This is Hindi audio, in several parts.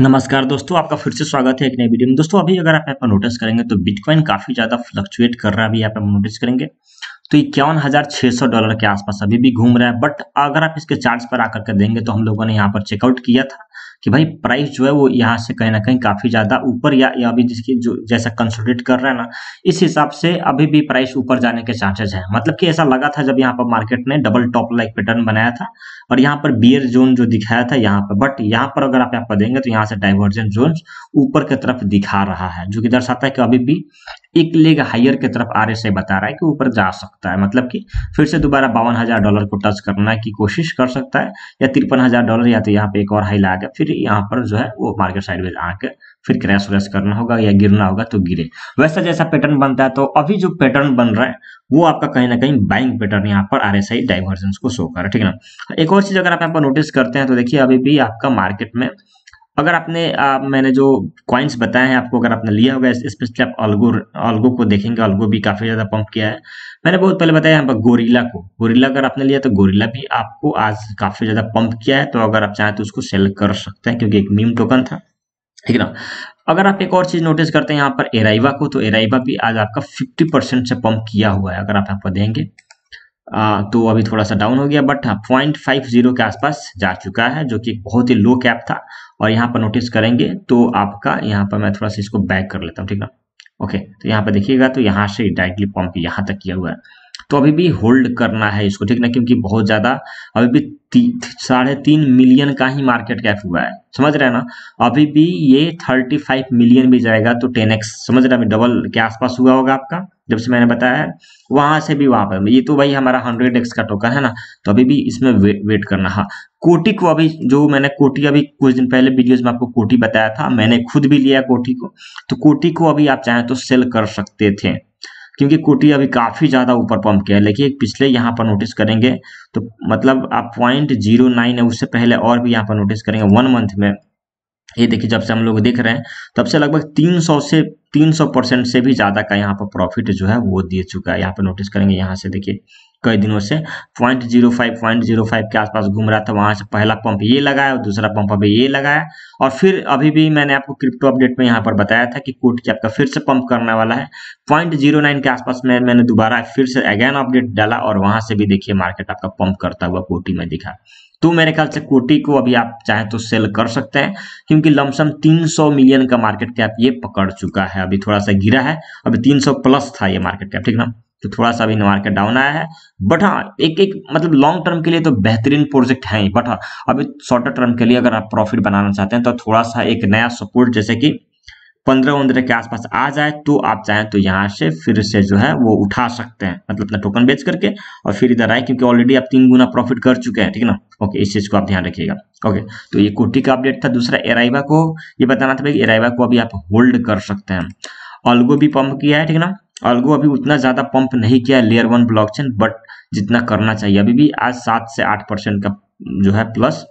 नमस्कार दोस्तों आपका फिर से स्वागत है एक नई वीडियो में दोस्तों अभी अगर आप यहाँ पर नोटिस करेंगे तो बिटकॉइन काफी ज्यादा फ्लक्चुएट कर रहा है अभी यहाँ पर नोटिस करेंगे तो इक्यावन हजार छह सौ डॉलर के आसपास अभी भी घूम रहा है बट अगर आप इसके चार्ज पर आकर के देंगे तो हम लोगों ने यहाँ पर चेकआउट किया था कि भाई प्राइस जो है वो यहाँ से कहीं ना कहीं काफ़ी ज़्यादा ऊपर या, अभी जिसकी जो जैसा कंसोलिडेट कर रहा है ना इस हिसाब से अभी भी प्राइस ऊपर जाने के चांसेस हैं मतलब कि ऐसा लगा था जब यहाँ पर मार्केट ने डबल टॉप लाइक पैटर्न बनाया था और यहाँ पर बियर जोन जो दिखाया था यहाँ पर बट यहाँ पर अगर आप यहाँ पर देंगे तो यहाँ से डाइवर्जेंट जोन ऊपर की तरफ दिखा रहा है जो कि दर्शाता है कि अभी भी एक लेग हायर की तरफ आर बता रहा है कि ऊपर जा सकता है मतलब कि फिर से दोबारा बावन हजार डॉलर को टच करना की कोशिश कर सकता है या तिरपन हजार डॉलर या तो यहाँ पे एक और हाई ला जाएगा फिर यहाँ पर जो है वो मार्केट साइडवेज आके फिर क्रैश व्रैश करना होगा या गिरना होगा तो गिरे वैसा जैसा पैटर्न बनता है तो अभी जो पैटर्न बन रहा है वो आपका कहीं ना कहीं बाइंग पैटर्न यहाँ पर आर एस आई डाइवर्जेंस को शो कर रहा है ठीक है ना एक और चीज अगर आप यहाँ पर नोटिस करते हैं तो देखिए अभी भी आपका मार्केट में अगर आपने आ, मैंने जो कॉइन्स बताए हैं आपको अगर आपने लिया होगा स्पेशली आप अलगो अलगो को देखेंगे अलगो भी काफी ज्यादा पंप किया है मैंने बहुत पहले बताया यहाँ पर गोरिल्ला को गोरिल्ला अगर आपने लिया तो गोरिल्ला भी आपको आज काफी ज्यादा पंप किया है तो अगर आप चाहें तो उसको सेल कर सकते हैं क्योंकि एक मीम टोकन था ठीक है ना अगर आप एक और चीज नोटिस करते हैं यहाँ पर एराइवा को तो एराइवा भी आज आपका फिफ्टी परसेंट से पंप किया हुआ है अगर आप यहाँ पर देंगे आ, तो अभी थोड़ा सा डाउन हो गया बट हाँ पॉइंट फाइव जीरो के आसपास जा चुका है जो कि बहुत ही लो कैप था और यहाँ पर नोटिस करेंगे तो आपका यहाँ पर मैं थोड़ा सा इसको बैक कर लेता हूँ ठीक है ओके तो यहाँ पर देखिएगा तो यहाँ से डायरेक्टली पंप यहाँ तक किया हुआ है तो अभी भी होल्ड करना है इसको ठीक ना क्योंकि बहुत ज़्यादा अभी भी साढ़े तीन मिलियन का ही मार्केट कैप हुआ है समझ रहे हैं ना अभी भी ये थर्टी फाइव मिलियन भी जाएगा तो टेन एक्स समझ रहे हैं डबल के आसपास हुआ होगा आपका जब से मैंने बताया वहां से भी वहां पर ये तो भाई हमारा हंड्रेड एक्स का टोकन है ना तो अभी भी इसमें वे, वेट करना है हाँ, कोटी को अभी जो मैंने कोटी अभी कुछ दिन पहले वीडियोस में आपको कोटी बताया था मैंने खुद भी लिया कोटी को तो कोटी को अभी आप चाहें तो सेल कर सकते थे क्योंकि कोटी अभी काफ़ी ज़्यादा ऊपर पंप किया है लेकिन पिछले यहाँ पर नोटिस करेंगे तो मतलब आप पॉइंट जीरो नाइन है उससे पहले और भी यहाँ पर नोटिस करेंगे वन मंथ में ये देखिए जब से हम लोग देख रहे हैं तब से लगभग 300 से 300 परसेंट से भी ज़्यादा का यहाँ पर प्रॉफिट जो है वो दे चुका है यहाँ पर नोटिस करेंगे यहाँ से देखिए कई दिनों से point zero five point zero five के आसपास घूम रहा था वहां से पहला पंप ये लगाया और दूसरा पंप अभी ये लगाया और फिर अभी भी मैंने आपको क्रिप्टो अपडेट में यहाँ पर बताया था कि कोट की आपका फिर से पंप करने वाला है पॉइंट जीरो नाइन के आसपास में मैंने दोबारा फिर से अगेन अपडेट डाला और वहां से भी देखिए मार्केट आपका पंप करता हुआ कोटी में दिखा तो मेरे ख्याल से कोटी को अभी आप चाहें तो सेल कर सकते हैं क्योंकि लमसम 300 मिलियन का मार्केट कैप ये पकड़ चुका है अभी थोड़ा सा गिरा है अभी 300 प्लस था ये मार्केट कैप ठीक ना तो थोड़ा सा अभी मार्केट डाउन आया है बट हाँ एक एक मतलब लॉन्ग टर्म के लिए तो बेहतरीन प्रोजेक्ट है बट हाँ अभी शॉर्टर टर्म के लिए अगर आप प्रॉफिट बनाना चाहते हैं तो थोड़ा सा एक नया सपोर्ट जैसे कि पंद्रह वंद्रह के आसपास आ जाए तो आप चाहें तो यहाँ से फिर से जो है वो उठा सकते हैं मतलब अपना टोकन बेच करके और फिर इधर आए क्योंकि ऑलरेडी आप तीन गुना प्रॉफिट कर चुके हैं ठीक है ना ओके इस चीज़ को आप ध्यान रखिएगा ओके तो ये कोटी का अपडेट था दूसरा एराइवा को ये बताना था भाई एराइवा को अभी आप होल्ड कर सकते हैं अलगो भी पंप किया है ठीक ना अलगो अभी उतना ज़्यादा पंप नहीं किया है लेयर वन ब्लॉक बट जितना करना चाहिए अभी भी आज सात से आठ परसेंट का जो है प्लस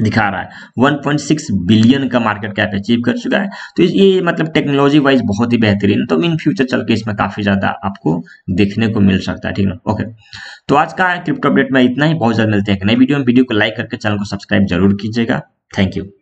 दिखा रहा है 1.6 बिलियन का मार्केट कैप अचीव कर चुका है तो ये मतलब टेक्नोलॉजी वाइज बहुत ही बेहतरीन तो इन फ्यूचर चल के इसमें काफी ज्यादा आपको देखने को मिल सकता है ठीक है ओके तो आज का क्रिप्टो अपडेट में इतना ही बहुत ज्यादा मिलते हैं नई वीडियो में वीडियो को लाइक करके चैनल को सब्सक्राइब जरूर कीजिएगा थैंक यू